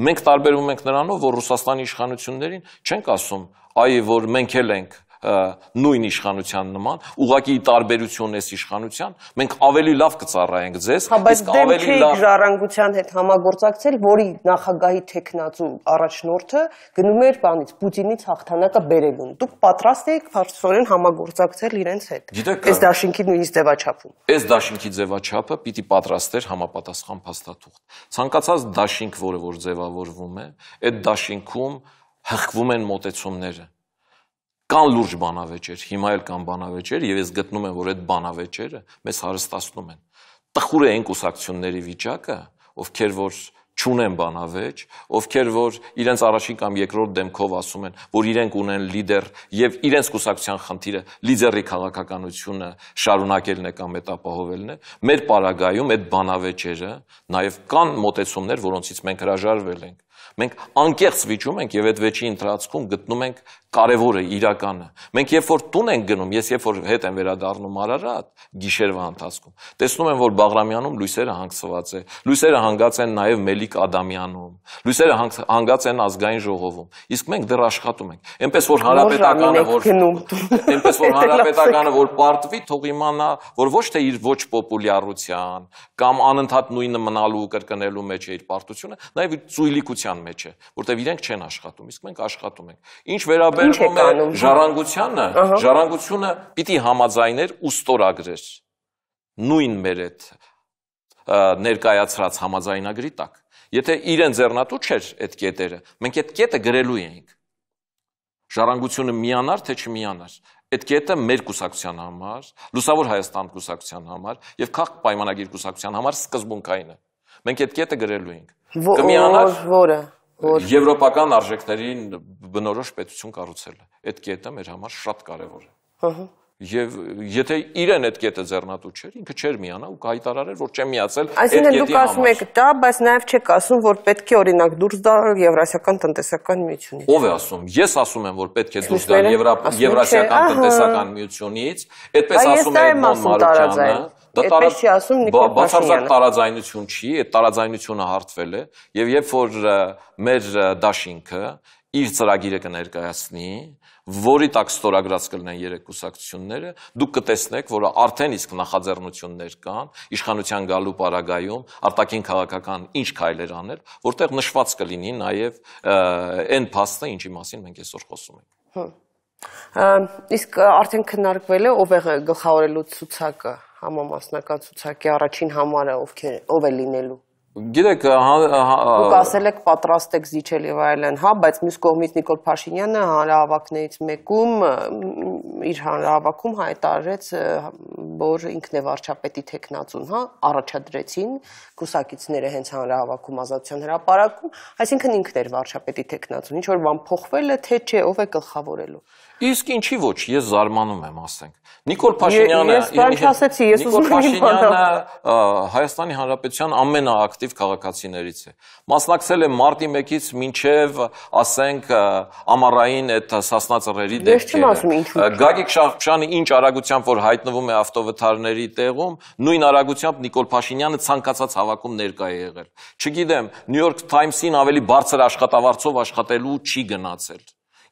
Մենք տարբերվում ենք նրանով, որ Ռուսաստանի իշխանություններին չենք ասում այ որ մենք էլ ենք նույն իշխանության նման, ուղակի տարբերությունն էս իշխանության, մենք ավելի լավ կծառայենք ձեզ, հա, իսկ ավելի լավ ժառանգության հետ համագործակցել, որի նախագահի տեխնացու առաջնորդը գնում էր բանից Պուտինից հաղթանակը բերելուն։ Դուք պատրաստ եք բարձրորեն համագործակցել իրենց հետ։ Այս դաշինքի նույնիսկ ձևաչափում։ Այս դաշինքի ձևաչափը պիտի պատրաստեր համապատասխան փաստաթուղթ։ Ցանկացած դաշինք, որը որ ձևավորվում է, այդ դաշինքում որ հղկվում են մտեցումները։ Կան լուրջ բանավեճեր, հիմա էլ կան բանավեճեր եւ ես գտնում եմ, որ այդ բանավեճերը մեզ հարստացնում են։ Տխուր է այն կուսակցությունների վիճակը, ովքեր որ չունեն բանավեճ, ովքեր որ իրենց առաջին կամ երկրորդ դեմքով ասում են, որ իրենք ունեն լիդեր եւ իրենց կուսակցության խնդիրը լիդերի քաղաքականությունը շարունակելն է կամ մետապահովելն է, մեր պարագայում այդ բանավեճերը նաեւ կան մոտեցումներ, որոնցից մենք հրաժարվել ենք Մենք անկեղծ վիճում ենք եւ այդ վեճի ընթացքում գտնում ենք կարևորը, իրականը։ Մենք երբ որ տուն ենք գնում, ես երբ որ հետ եմ վերադառնում Արարատ գիշերվա ընթացքում, տեսնում եմ, որ Բաղրամյանում լույսերը հանգցված է։ Լույսերը հանգած են նաեւ Մելիք Ադամյանում։ Լույսերը հանգած են ազգային ժողովում։ Իսկ մենք դեռ աշխատում ենք։ Էնպես որ հանրապետականը որ Էնպես որ հանրապետականը որ պարտվի, թող իմանա, որ ոչ թե իր ոչ պոպուլյարության կամ անընդհատ նույնը մնալու ու կրկնելու մեջ է իր պարտությունը, նաեւ իր ծույլիկության մեջ մեջ է, որտեվ իրենք չեն աշխատում, իսկ մենք աշխատում ենք։ Ինչ վերաբերում է ժառանգությանը, ժառանգությունը պիտի համաձայներ ու ստորագրեր նույն մեր այդ ներկայացրած համաձայնագրի տակ։ Եթե իրեն ձեռնատու չէր այդ կետերը, մենք այդ կետը գրելու էինք։ Ժառանգությունը միանար թե չմիանար։ Այդ կետը մեր կուսակցության համար, Լուսավոր Հայաստան կուսակցության համար եւ քաղաք պայմանագիր կուսակցության համար սկզբունքային է։ Մենք այդ կետը գրելու էինք։ Կմիանար որը որ եվրոպական արժեքներին բնորոշ պետություն կառուցելը։ Այդ կետը մեր համար շատ կարևոր է։ Ահա։ Եվ եթե իրեն այդ կետը ձեռնատու չէր, ինքը չէր միանա ու կհայտարարեր, որ չեմ միացել այդ կետի համար։ Այսինքն դուք ասում եք դա, բայց նաև չեք ասում, որ պետք է օրինակ դուրս գալ Եվրասիական տնտեսական միությունից։ Ո՞վ է ասում։ Ես ասում եմ, որ պետք է դուրս գալ Եվրասիական տնտեսական միությունից, այդպես ասում է Մոն Մարոչյանը։ Դա տարած չի ասում Նիկոլ Փաշինյանը։ Բացարձակ տարաձայնություն չի, այդ տարաձայնությունը հարթվել է եւ երբ որ մեր դաշինքը իր ծրագիրը կներկայացնի, որի տակ ստորագրած կլինեն երեք կուսակցությունները, դուք կտեսնեք, որ արդեն իսկ նախաձեռնություններ կան իշխանության գալու պարագայում արտաքին քաղաքական ինչ քայլեր անել, որտեղ նշված կլինի նաև այն փաստը, ինչի մասին մենք այսօր խոսում ենք։ Հա։ Իսկ արդեն քննարկվել է ով է գլխավորելու ցուցակը համամասնակցուցակի առաջին համարը ովքեր ով է լինելու։ Գիտեք, դուք ասել եք պատրաստ եք զիջել եւ այլն, հա, բայց մյուս կողմից Նիկոլ Փաշինյանը հանրահավաքներից մեկում իր հանրահավաքում հայտարարեց, որ ինքն է վարչապետի տեխնացուն, հա, առաջադրեցին քուսակիցները հենց հանրահավաքում ազատության հրապարակում, այսինքն ինքն էր վարչապետի տեխնացուն։ Ինչ որ բան փոխվել է, թե չէ, ով է գլխավորելու։ Իսկ ինչի ոչ, ես զարմանում եմ, ասենք։ Նիկոլ Փաշինյանը Ես բանջ ասացի, ես ուզում եմ Փաշինյանը Հայաստանի Հանրապետության ամենաակտիվ քաղաքացիներից է։ Մասնակցել է մարտի 1-ից մինչև, ասենք, ամառային այդ սասնա ծռերի դեպքը։ Գագիկ Շահբշյանը ինչ արագությամբ որ հայտնվում է ավտովթարների տեղում, նույն արագությամբ Նիկոլ Փաշինյանը ցանկացած հավաքում ներկա է եղել։ Չգիտեմ, New York Times-ին ավելի բարձր աշխատավարձով աշխատելու չի գնացել։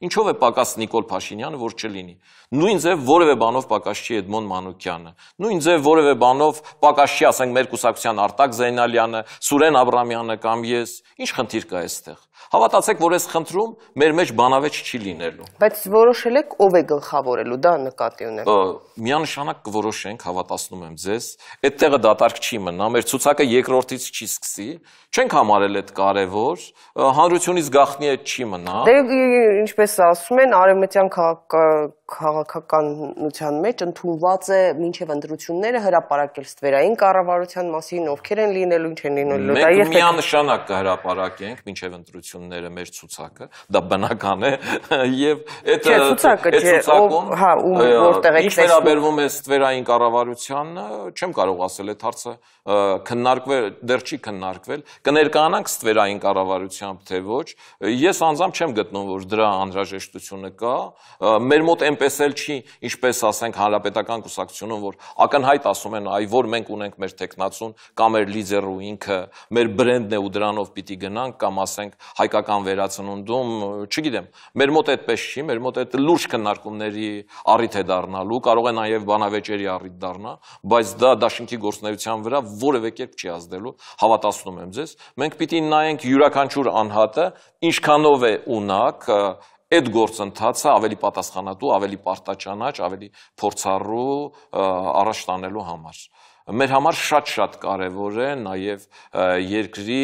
Ինչով է պակաս Նիկոլ Փաշինյանը, որ չլինի։ Նույն ձև որևէ բանով պակաս չի Էդմոն Մանուկյանը։ Նույն ձև որևէ բանով պակաս չի, ասենք, մեր կուսակցության Արտակ Զեյնալյանը, Սուրեն Աբրամյանը կամ ես։ Ինչ խնդիր կա այստեղ։ Հավատացեք, որ այս խնդրում մեր մեջ բանավեճ չի լինելու։ Բայց որոշել եք ով է գլխավորելու, դա նկատի ունեմ։ Միանշանակ կորոշենք, հավատացնում եմ ձեզ, այդտեղը դատարկ չի մնա, մեր ցուցակը երկրորդից չի սկսի, չենք համարել այդ կարևոր, հանրությունից գախնի է չի մնա։ Դե ինչպես ասում են, արևմտյան քաղաքականության մեջ ընդունված է մինչև ընտրությունները հրապարակել ստվերային կառավարության մասին, ովքեր են լինելու, ինչ են լինելու։ Դա եթե միանշանակ կհրապարակենք մինչև ընտրությունները մեր ցուցակը, դա բնական է, եւ այդ ցուցակում, հա, ու որտեղ է քեզ։ Ինչ վերաբերվում է ստվերային կառավարությանը, չեմ կարող ասել այդ հարցը քննարկվել, դեռ չի քննարկվել։ Կներկայանանք ստվերային կառավարությամբ թե ոչ։ Ես անձամբ չեմ գտնում, որ դրա անհրաժեշտությունը կա։ Մեր մոտ այն այնպես էլ չի, ինչպես ասենք հանրապետական կուսակցությունում, որ ակնհայտ ասում են, այ որ մենք ունենք մեր տեխնացուն կամ մեր լիդերը ու ինքը մեր բրենդն է ու դրանով պիտի գնանք կամ ասենք հայկական վերացնունդում, չգիտեմ, մեր մոտ այդպես չի, մեր մոտ այդ լուրջ քննարկումների առիթ է դառնալու, կարող է նաև բանավեճերի առիթ դառնա, բայց դա դաշինքի գործնեության վրա որևէ կերպ չի ազդելու, հավատացնում եմ ձեզ։ Մենք պիտի նայենք յուրաքանչյուր անհատը ինչքանով է ունակ այդ գործընթացը ավելի պատասխանատու, ավելի պարտաճանաչ, ավելի փորձառու առաջ տանելու համար։ Մեր համար շատ-շատ կարևոր է նաև երկրի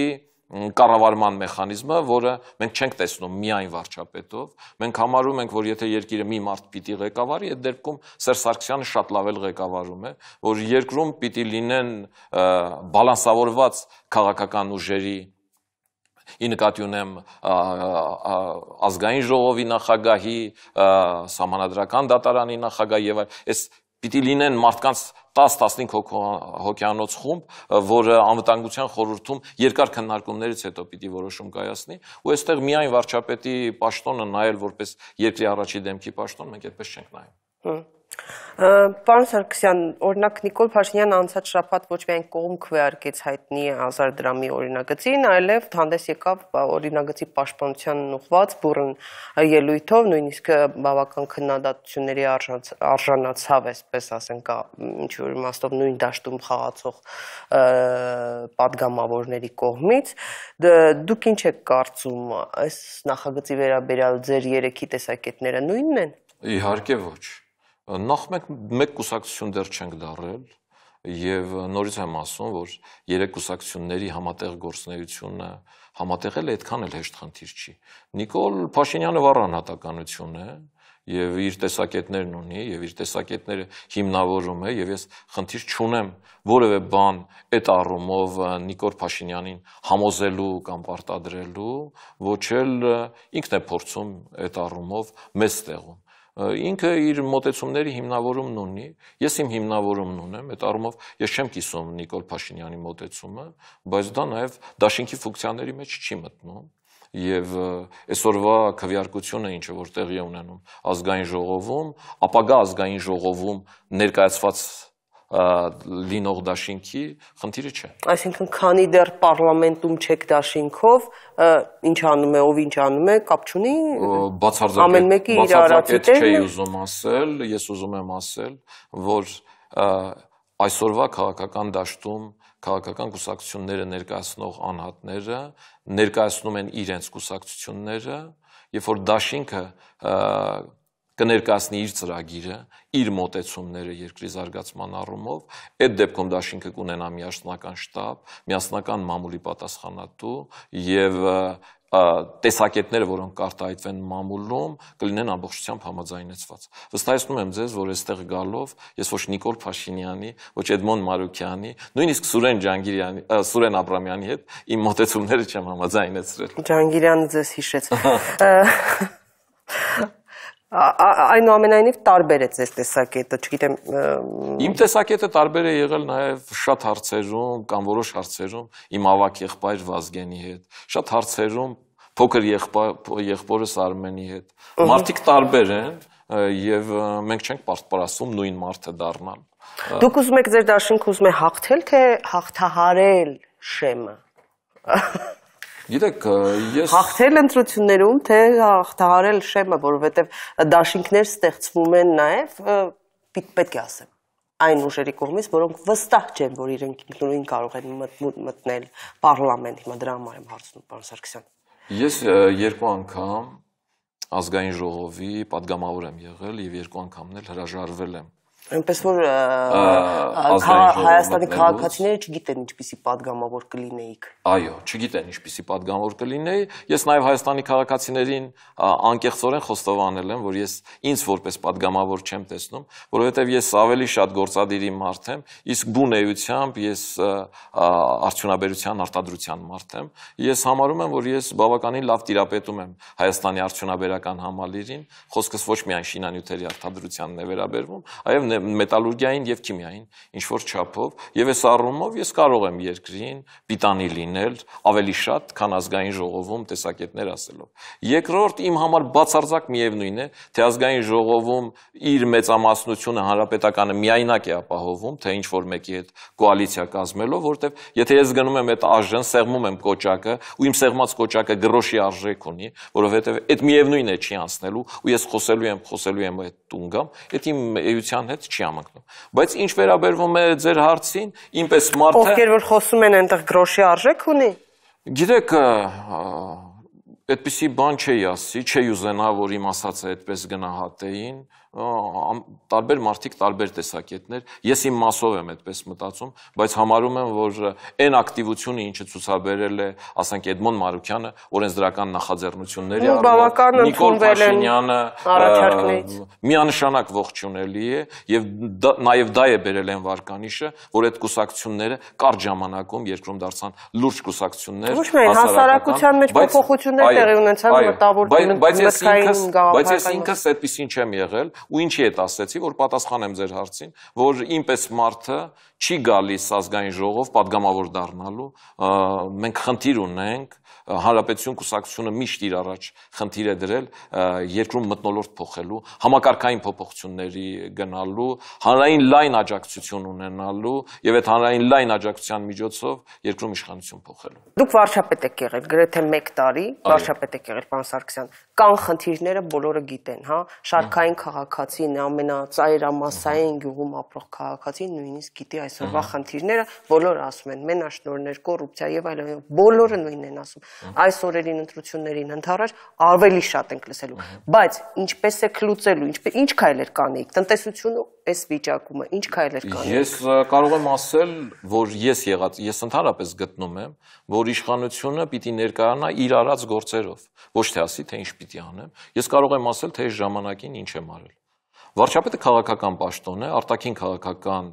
կառավարման մեխանիզմը, որը մենք չենք տեսնում միայն վարչապետով, մենք համարում ենք, որ եթե երկիրը մի մարդ պիտի ղեկավարի, այդ դեպքում Սերժ Սարգսյանը շատ լավ էլ ղեկավարում է, որ երկրում պիտի լինեն բալանսավորված քաղաքական ուժերի ի նկատի ունեմ ազգային ժողովի նախագահի, համանadrական դատարանի նախագահի եւ այլ, այս պիտի լինեն մարդկանց 10-15 հոկյանոց խումբ, որը անվտանգության խորհրդում երկար քննարկումներից հետո պիտի որոշում կայացնի, ու այստեղ միայն վարչապետի պաշտոնը նայել որպես երկրի առաջի դեմքի պաշտոն, մենք այդպես չենք նայում։ Պարոն Սարգսյան, օրինակ Նիկոլ Փաշինյանը անցած շաբաթ ոչ միայն կողմ քվեարկեց հայտնի 1000 դրամի օրինագծին, այլև հանդես եկավ օրինագծի պաշտպանությանն ուղված բուրըն ելույթով, նույնիսկ բավական քննադատությունների արժանացավ, այսպես ասենք, ինչ որ իմաստով նույն դաշտում խաղացող падգամավորների կողմից։ Դուք ինչ եք կարծում, այս նախագծի վերաբերյալ ձեր երեքի տեսակետները նույնն են։ Իհարկե ոչ Նախ մենք մեկ կուսակցություն դեռ չենք դարել, եւ նորից եմ ասում, որ երեք կուսակցությունների համատեղ գործունեությունը համատեղել այդքան էլ հեշտ խնդիր չի։ Նիկոլ Փաշինյանը վառան հատականություն է եւ իր տեսակետներն ունի եւ իր տեսակետները հիմնավորում է եւ ես խնդիր չունեմ որևէ բան այդ առումով Նիկոլ Փաշինյանին համոզելու կամ պարտադրելու ոչ էլ ինքն է փորձում այդ առումով մեծ տեղում Ինքը իր մտածումների հիմնավորումն ունի։ Ես իմ հիմնավորումն ունեմ, այդ առումով ես չեմ կիսում Նիկոլ Փաշինյանի մտածումը, բայց դա նաև դաշինքի ֆունկցիաների մեջ չի մտնում եւ այսօրվա քվեարկությունը ինչը որ տեղի է ունենում ազգային ժողովում, ապագա ազգային ժողովում ներկայացված լինող դաշինքի խնդիրը չէ։ Այսինքն, քանի դեռ parlamentum չեք դաշինքով, ինչ անում է, ով ինչ անում է, կապ չունի։ Բացարձակ ամեն մեկի իր արածիտը։ Բացարձակ չէի ուզում ասել, ես ուզում եմ ասել, որ այսօրվա քաղաքական դաշտում քաղաքական կուսակցությունները ներկայացնող անհատները ներկայացնում են իրենց կուսակցությունները, երբ որ դաշինքը կներկасնի իր ծրագիրը, իր մոտեցումները երկրի զարգացման առումով, այդ դեպքում դաշինքը կունենա միասնական շտաբ, միասնական մամուլի պատասխանատու եւ տեսակետները, որոնք կարտահայտվեն մամուլում, կլինեն ամբողջությամբ համաձայնեցված։ Վստահեցնում եմ ձեզ, որ այստեղ գալով ես ոչ Նիկոլ Փաշինյանի, ոչ Էդմոն Մարուկյանի, նույնիսկ Սուրեն Ջանգիրյանի, Սուրեն Աբրամյանի հետ իմ մտածումները չեմ համաձայնեցրել։ Ջանգիրյանը ձեզ հիշեց։ այնուամենայնիվ տարբեր է ձեր տեսակետը, չգիտեմ։ Իմ տեսակետը տարբեր է եղել նաև շատ հարցերում կամ որոշ հարցերում իմ ավակ եղբայր Վազգենի հետ, շատ հարցերում փոքր եղբորս Արմենի հետ։ Մարդիկ տարբեր են եւ մենք չենք պարտպարասում նույն մարդը դառնալ։ Դուք ուզում եք ձեր դաշինք ուզում է հաղթել, թե հաղթահարել շեմը։ Գիտեք, ես հաղթել ընտրություններում, թե հաղթահարել շեմը, որովհետև դաշինքներ ստեղծվում են նաև պետք է ասեմ այն ուժերի կողմից, որոնք վստահ չեն, որ իրենք ինքնուրույն կարող են մտնել պարլամենտ, հիմա դրա համար եմ հարցնում, պարոն Սարգսյան։ Ես երկու անգամ ազգային ժողովի падգամավոր եմ եղել եւ երկու անգամն էլ հրաժարվել եմ այնպես որ Հայաստանի քաղաքացիները չգիտեն ինչպիսի падգամավոր կլինեիք։ Այո, չգիտեն ինչպիսի падգամավոր կլինեի։ Ես նաև Հայաստանի քաղաքացիներին անկեղծորեն խոստովանել եմ, որ ես ինձ որպես падգամավոր չեմ տեսնում, որովհետև ես ավելի շատ գործադիրի մարդ եմ, իսկ բունեությամբ ես արդյունաբերության արտադրության մարդ եմ։ Ես համարում եմ, որ ես բավականին լավ տիրապետում եմ Հայաստանի արդյունաբերական համալիրին, խոսքս ոչ միայն շինանյութերի արտադրությանն է վերաբերվում, այլ մետալուրգիային եւ քիմիային ինչ որ չափով եւ այս առումով ես կարող եմ երկրին պիտանի լինել ավելի շատ, քան ազգային ժողովում տեսակետներ ասելով։ Երկրորդ իմ համար բացարձակ միևնույնն է, թե ազգային ժողովում իր մեծամասնությունը հանրապետականը միայնակ է ապահովում, թե ինչ որ մեկի հետ կոալիցիա կազմելով, որտեվ եթե ես գնում եմ այդ աժեն, սեղմում եմ կոճակը, ու իմ սեղմած կոճակը գրոշի արժեք ունի, որովհետեւ այդ միևնույնն է չի անցնելու, ու ես խոսելու եմ, խոսելու եմ այդ տունգամ, այդ իմ էության հետ հետ չի ամընկնում։ Բայց ինչ վերաբերվում է ձեր հարցին, ինպես մարդը Ովքեր որ խոսում են այնտեղ գրոշի արժեք ունի։ Գիտեք, այդպիսի բան չի ասի, չի ուզենա, որ իմ ասածը այդպես գնահատեին տարբեր մարդիկ տարբեր տեսակետներ։ Ես իմ մասով եմ այդպես մտածում, բայց համարում եմ, որ այն ակտիվությունը, ինչը ցուցաբերել է, ասենք Էդմոն Մարուկյանը, օրենսդրական նախաձեռնությունների առումով, Նիկոլ Փաշինյանը առաջարկներից միանշանակ ողջունելի է եւ նաեւ դա է բերել այն վարկանիշը, որ այդ կուսակցությունները կարճ ժամանակում երկրում դարձան լուրջ կուսակցություններ, հասարակության մեջ փոփոխություններ տեղի ունեցան մտավոր դիմքային գաղափարական։ Բայց ես ինքս այդպես ինչ եմ եղել, ու ինչի հետ ասացի, որ պատասխանեմ ձեր հարցին, որ ինպես մարդը չի գալիս ազգային ժողով падգամավոր դառնալու, մենք խնդիր ունենք, հանրապետություն կուսակցությունը միշտ իր առաջ խնդիր է դրել երկրում մտնոլորտ փոխելու, համակարգային փոփոխությունների գնալու, հանրային լայն աջակցություն ունենալու եւ այդ հանրային լայն աջակցության միջոցով երկրում իշխանություն փոխելու։ Դուք վարչապետ եք եղել գրեթե 1 տարի, վարչապետ եք եղել պարոն Սարգսյան։ Կան խնդիրները բոլորը գիտեն, հա, շարքային քաղաքացին, ամենածայրամասային գյուղում ապրող քաղաքացին նույնիսկ գիտի այս այսօրվա խնդիրները, բոլորը ասում են մենաշնորներ, կոռուպցիա եւ այլն, բոլորը նույնն են ասում։ Այս օրերին ընտրություններին ընդառաջ ավելի շատ ենք լսելու, բայց ինչպես է քլուծելու, ինչպես ինչ քայլեր կանեիք, տնտեսությունը այս վիճակումը, ինչ քայլեր կանեիք։ Ես կարող եմ ասել, որ ես եղած, ես ընդհանրապես գտնում եմ, որ իշխանությունը պիտի ներկայանա իր արած գործերով, ոչ թե ասի, թե ինչ պիտի անեմ։ Ես կարող եմ ասել, թե այս ժամանակին ինչ եմ արել։ Վարչապետը քաղաքական պաշտոն է, արտաքին քաղաքական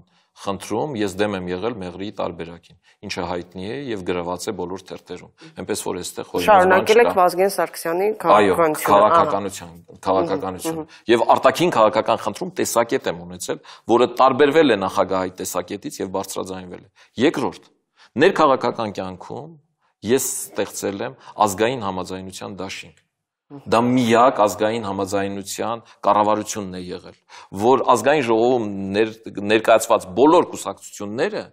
խնդրում, ես դեմ եմ եղել մեղրի տարբերակին, ինչը հայտնի է եւ գրաված է բոլոր թերթերում։ Էնպես որ այստեղ խորհուրդ չկա։ Շարունակել եք Վազգեն Սարգսյանի քաղաքականություն։ Այո, քաղաքականություն, քաղաքականություն։ Եվ արտաքին քաղաքական խնդրում տեսակետ եմ ունեցել, որը տարբերվել է նախագահի տեսակետից եւ բարձրաձայնվել է։ Երկրորդ, ներքաղաքական կյանքում ես ստեղծել եմ ազգային համաձայնության դաշինք Դա միակ ազգային համաձայնության կառավարությունն է եղել, որ ազգային ժողովում ներ, ներկայացված բոլոր կուսակցությունները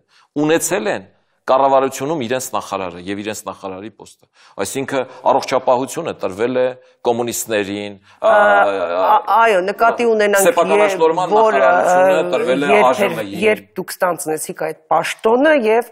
ունեցել են կառավարությունում իրենց նախարարը եւ իրենց նախարարի պոստը։ Այսինքն առողջապահությունը տրվել է կոմունիստներին։ Այո, նկատի ունենանք, որ երբ երբ դուք ստանցնեցիք այդ պաշտոնը եւ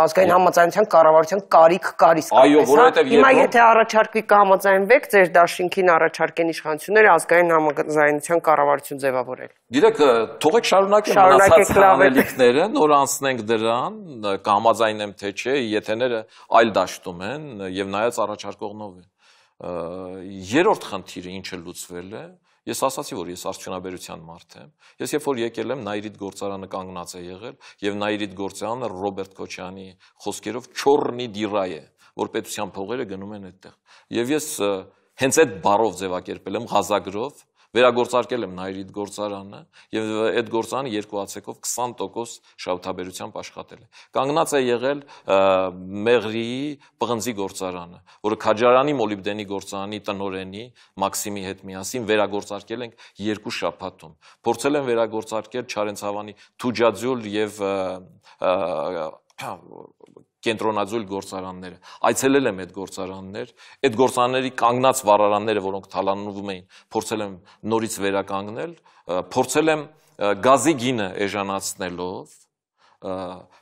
ազգային համաձայնության կառավարության կարիք կարի սկսեց։ Այո, հա? որովհետեւ հիմա եթե առաջարկվի կհամաձայնվեք ձեր դաշինքին առաջարկեն իշխանությունները ազգային համաձայնության կառավարություն ձևավորել։ Գիտեք, թողեք շարունակեմ մնացած հանելիքները, նոր անցնենք դրան կամ համաձայն եմ թե չէ, եթեները այլ դաշտում են եւ նայած առաջարկողնով է։ Երորդ խնդիրը ինչը լուծվել է, Ես ասացի, որ ես արդյունաբերության մարդ եմ։ Ես երբ որ եկել եմ, Նայրիդ Գործարանը կանգնած է եղել եւ Նայրիդ Գործարանը Ռոբերտ Քոչյանի խոսքերով «Չորնի դիրա» է, որ պետության փողերը գնում են այդտեղ։ Եվ ես հենց այդ բառով ձևակերպել եմ, ղազագրով, Վերագործարկել եմ Նայրիդ գործարանը եւ այդ գործարանը երկու ացեկով 20% շահութաբերությամբ աշխատել է։ Կանգնած է եղել Մեղրիի պղնձի գործարանը, որը Քաջարանի մոլիբդենի գործարանի տնորենի Մաքսիմի հետ միասին վերագործարկել ենք երկու շաբաթում։ Փորձել են վերագործարկել Չարենցավանի Թուջաձյուլ եւ կենտրոնաձուլ գործարանները։ Այցելել եմ այդ գործարաններ, այդ գործարանների կանգնած վառարանները, որոնք թալանվում էին, փորձել եմ նորից վերականգնել, փորձել եմ գազի գինը էժանացնելով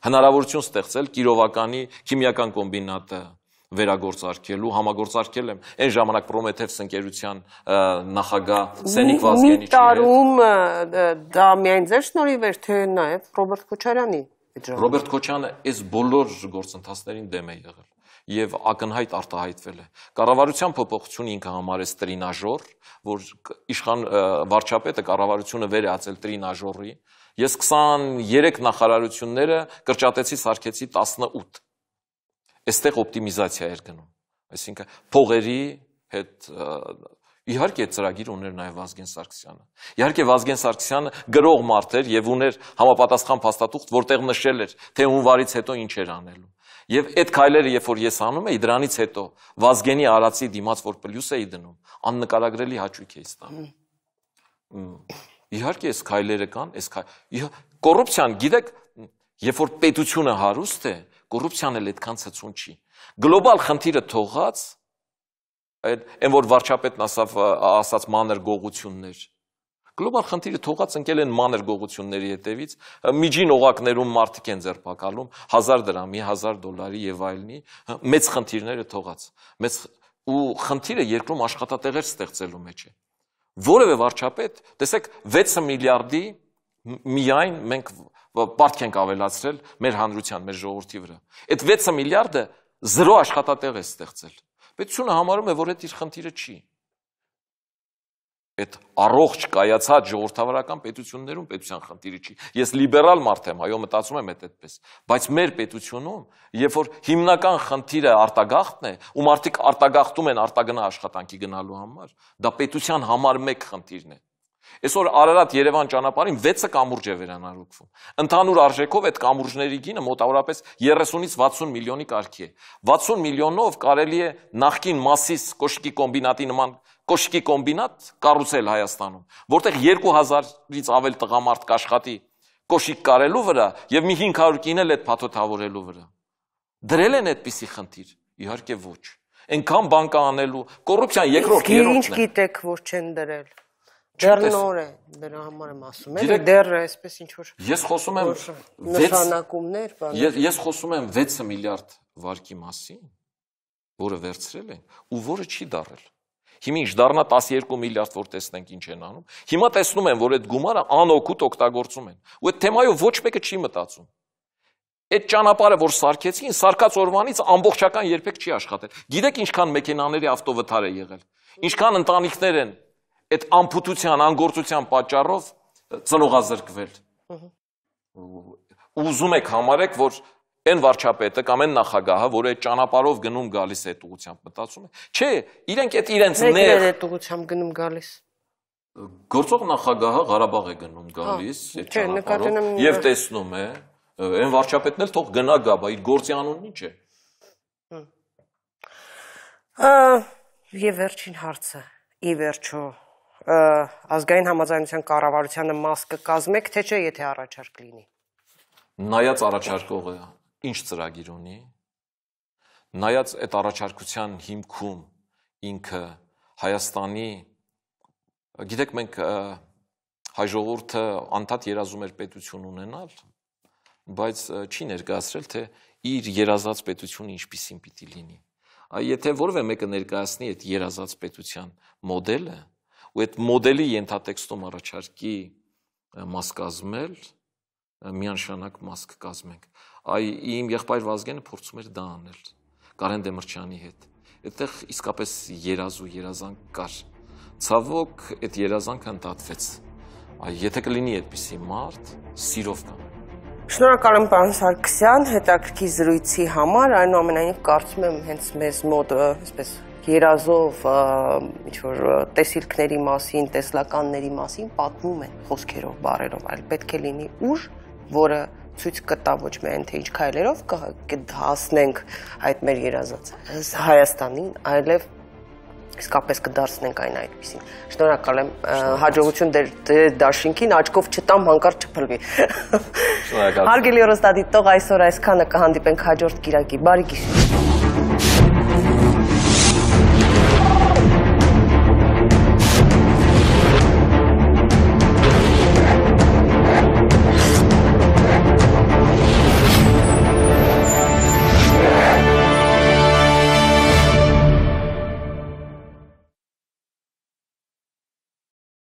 հնարավորություն ստեղծել Կիրովականի քիմիական կոմբինատը վերագործարկելու համագործարկել եմ այն ժամանակ Prometheus ընկերության նախագահ Սենիկ Վազգենիչի հետ։ Մի տարում դա միայն ձեր շնորհիվ էր, թե նաև Ռոբերտ Քոչարյանի։ Ռոբերտ Քոչյանը այս բոլոր գործընթացներին դեմ է եղել եւ ակնհայտ արտահայտվել է։ Կառավարության փոփոխությունը ինքը համարես տրինաժոր, որ իշխան վարչապետը կառավարությունը վեր է ացել տրինաժորի։ Ես 23 նախարարությունները կրճատեցի, սարքեցի 18։ Այստեղ օպտիմիզացիա էր գնում։ Այսինքն փողերի հետ Իհարկե ծրագիր ուներ նաև Վազգեն Սարգսյանը։ Իհարկե Վազգեն Սարգսյանը գրող մարդ էր եւ ուներ համապատասխան փաստաթուղթ, որտեղ նշել էր, թե հունվարից հետո ինչ էր անելու։ Եվ այդ քայլերը, երբ որ ես անում էի, դրանից հետո Վազգենի արածի դիմաց որ պլյուս էի դնում, աննկարագրելի հաճույք էի ստանում։ Իհարկե այս քայլերը կան, այս քայ կոռուպցիան, գիտեք, երբ որ պետությունը հարուստ է, կոռուպցիան էլ այդքան ցցուն չի։ Գլոբալ խնդիրը թողած Այդ այն որ վարչապետն ասավ ասած մանր գողություններ։ Գլոբալ խնդիրը թողած ընկել են մանր գողությունների հետևից, միջին օղակներում մարդիկ են ձերբակալում 1000 դրամի, 1000 դոլարի եւ այլնի, մեծ խնդիրները թողած։ Մեծ ու խնդիրը երկրում աշխատատեղեր ստեղծելու մեջ է։ Որևէ վարչապետ, տեսեք 6 միլիարդի միայն մենք պարտք ենք ավելացրել մեր հանրության, մեր ժողովրդի վրա։ Այդ 6 միլիարդը զրո աշխատատեղ է ստեղծել։ Պետությունը համարում է, որ այդ իր խնդիրը չի։ Այդ առողջ կայացած ժողովրդավարական պետություններում պետության խնդիրը չի։ Ես լիբերալ մարդ եմ, այո, մտածում եմ այդ այդպես, բայց մեր պետությունում, երբ որ հիմնական խնդիրը արտագաղթն է, ու մարդիկ արտագաղթում են արտագնա աշխատանքի գնալու համար, դա պետության համար մեկ խնդիրն է։ Այսօր Արարատ-Երևան ճանապարհին 6-ը կամուրջ է վերանորոգվում։ Ընդհանուր արժեքով այդ կամուրջների գինը մոտավորապես 30-ից 60 միլիոնի կարգի է։ 60 միլիոնով կարելի է նախկին Մասիս կոշկի կոմբինատի նման կոշկի կոմբինատ կառուցել Հայաստանում, որտեղ 2000-ից ավել տղամարդ կաշխատի կոշիկ կարելու վրա եւ մի 500 կինել այդ փաթոթավորելու վրա։ Դրել են այդպիսի խնդիր։ Իհարկե ոչ։ Այնքան բան կանելու, կոռուպցիան երկրորդ երրորդն է։ Իսկ ինչ գիտեք, որ չեն դրել։ Դեռ նոր է, դրա համար եմ ասում, էլ դեռ այսպես ինչ որ Ես խոսում եմ 6 նշանակումներ, բան։ Ես ես խոսում եմ 6 միլիարդ վարկի մասին, որը վերցրել են ու որը չի դարել։ Հիմա ինչ դառնա 12 միլիարդ, որ տեսնենք ինչ են անում։ Հիմա տեսնում են, որ այդ գումարը անօգուտ օգտագործում են։ Ու այդ թեմայով ոչ մեկը չի մտածում։ Այդ ճանապարհը, որ սարկեցին, սարկած օրվանից ամբողջական երբեք չի աշխատել։ Գիտեք ինչքան մեքենաների ավտովթար է եղել։ Ինչքան ընտանիքներ են այդ ամփոփության, անգործության պատճառով ծնողազրկվել։ Ուզում եք համարեք, որ այն վարչապետը կամ այն նախագահը, որը այդ ճանապարհով գնում գալիս է այդ ուղությամբ մտածում է։ Չէ, իրենք այդ իրենց ներ։ Մեկն է այդ ուղությամբ գնում գալիս։ Գործող նախագահը Ղարաբաղ է գնում գալիս այդ ճանապարհով եւ տեսնում է, այն վարչապետն էլ թող գնա գա, բայց իր գործի անունն ի՞նչ է։ Եվ վերջին հարցը, ի վերջո ազգային համաձայնության կառավարությանը մաս կկազմեք, թե չէ, եթե առաջարկ լինի։ Նայած առաջարկողը ինչ ծրագիր ունի, նայած այդ առաջարկության հիմքում ինքը Հայաստանի գիտեք մենք հայ ժողովուրդը անդադ երազում էր պետություն ունենալ, բայց չի ներկայացրել թե իր երազած պետությունը ինչպիսին պիտի լինի։ Այ եթե որևէ մեկը ներկայացնի այդ երազած պետության մոդելը, ու այդ մոդելի ենթատեքստում առաջարկի մաս կազմել միանշանակ մաս կկազմենք։ Այ իմ եղբայր Վազգենը փորձում էր դա անել Կարեն Դեմրչյանի հետ։ Այդտեղ իսկապես երազ ու երազանք կար։ Ցավոք, այդ երազանքը ընդհատվեց։ Այ եթե կլինի այդպիսի մարդ, սիրով կամ Շնորհակալ եմ պարոն Սարգսյան հետաքրքիր զրույցի համար, այնուամենայնիվ կարծում եմ հենց մեզ մոտ, այսպես երազով ինչ որ տեսիլքների մասին, տեսլականների մասին պատմում են խոսքերով, բարերով, այլ պետք է լինի ուժ, որը ցույց կտա ոչ միայն թե ինչ քայլերով կհասնենք այդ մեր երազած Հայաստանին, այլև իսկապես կդարձնենք այն այդպեսին։ Շնորհակալ եմ հաջողություն դեր դաշինքին, աչքով չտամ հանկարծ չփլվի։ Շնորհակալ։ Հարգելի հեռուստադիտող, այսօր այսքանը կհանդիպենք հաջորդ կիրակի։ Բարի գիշեր։